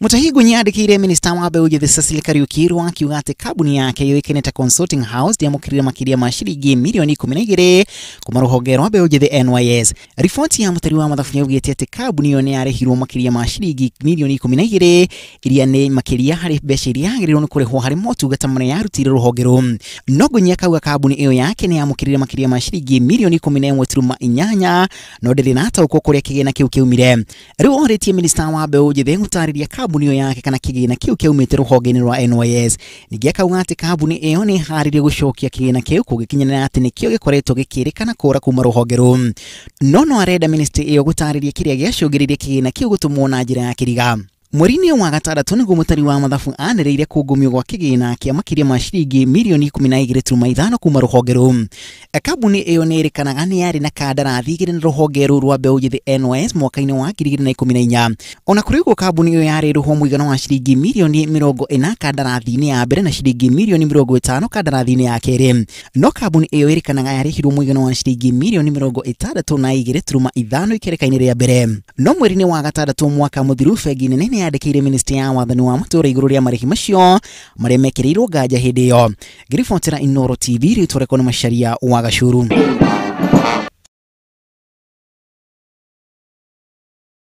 mutahigwa nyandĩkĩire minista wa mbeũ njĩthĩ Cecily Kariuki akiuga atĩ kambuni yake yũĩkaine ta Consulting House ndiamũkĩrire makĩria ma ciringi mirioni ikũmi na igĩrĩ kuma rũhonge rwa mbeũ njĩthĩ NYS. Riboti ya mutari wa mathabu nĩaugĩte atĩ kambuni ĩyo nĩyarĩhirwo makĩria ma ciringi mirioni ikũmi na igĩrĩ iria nĩ makĩria harĩ mbeca iria yagĩrĩirwo nĩ kũrĩhwo harĩ motungata marĩa yarutire rũhonge rũu. No Ngũnyi akauga kambuni ĩyo yake nĩyamũkĩrire makĩria ma ciringi mirioni ikũmi na ĩmwe turuma inyanya no ndĩrĩ nataũkwo kũrĩa kĩgĩna kĩu kĩaumire. Rĩu orĩtie minista wa mbeũ njĩthĩ gũtarĩria kambuni yo yake kana kigina kiu kiaumite ruhonge-ini rwa NYS ningĩ akauga atĩ kambuni ĩyo nĩ ĩharĩirie gũcokia kigĩna kiu kũgĩkinyanĩra atĩ nĩkĩo gĩkoretwo gĩkĩrĩkana kũra kuma rũhonge rũu no no arenda ministry ĩyo gũtarĩria kĩrĩa gĩacũngĩrĩirie kigĩna kiu gũtũmwo na njĩra ya kĩriga mweri-inĩ wa gatandatũ nĩguo mũtari wa mathabu anereire kũngũmio gwa kĩgĩna kĩa makĩria ma ciringi mirioni ikũmi na igĩrĩ turuma ithano kuma rũhonge rũu e kambuni ĩyo nĩ ĩrĩkanaga nĩ yarĩ na kandarathi igĩrĩ na rũhonge rũu rwa mbeũ njĩthĩ NYS mwaka-inĩ wa ngiri igĩrĩ na ikũmi na inya ona kũrĩ ũguo kambuni ĩyo yarĩ rũhwo mũigana wa ciringi mirioni mĩrongo ĩna kandarathi-inĩ ya mbere na ciringi mirioni mĩrongo ĩtano kandarathi-inĩ ya kerĩ no kambuni ĩyo ĩrĩkanaga yarĩhirwo mũigana wa ciringi mirioni mĩrongo ĩtandatũ na igĩrĩ turuma ithano ikereka-inĩ rĩa mbere no mweri-inĩ wa gatandatũ mwaka mũthiru bengi nene nä yandäkä ministry ya wathani wa matå ra igå rå rä a marä hi macio marä a mekä rä irwo nganja hä ndä ä yo ngä inoro tv rä twareko nä macaria wa gacå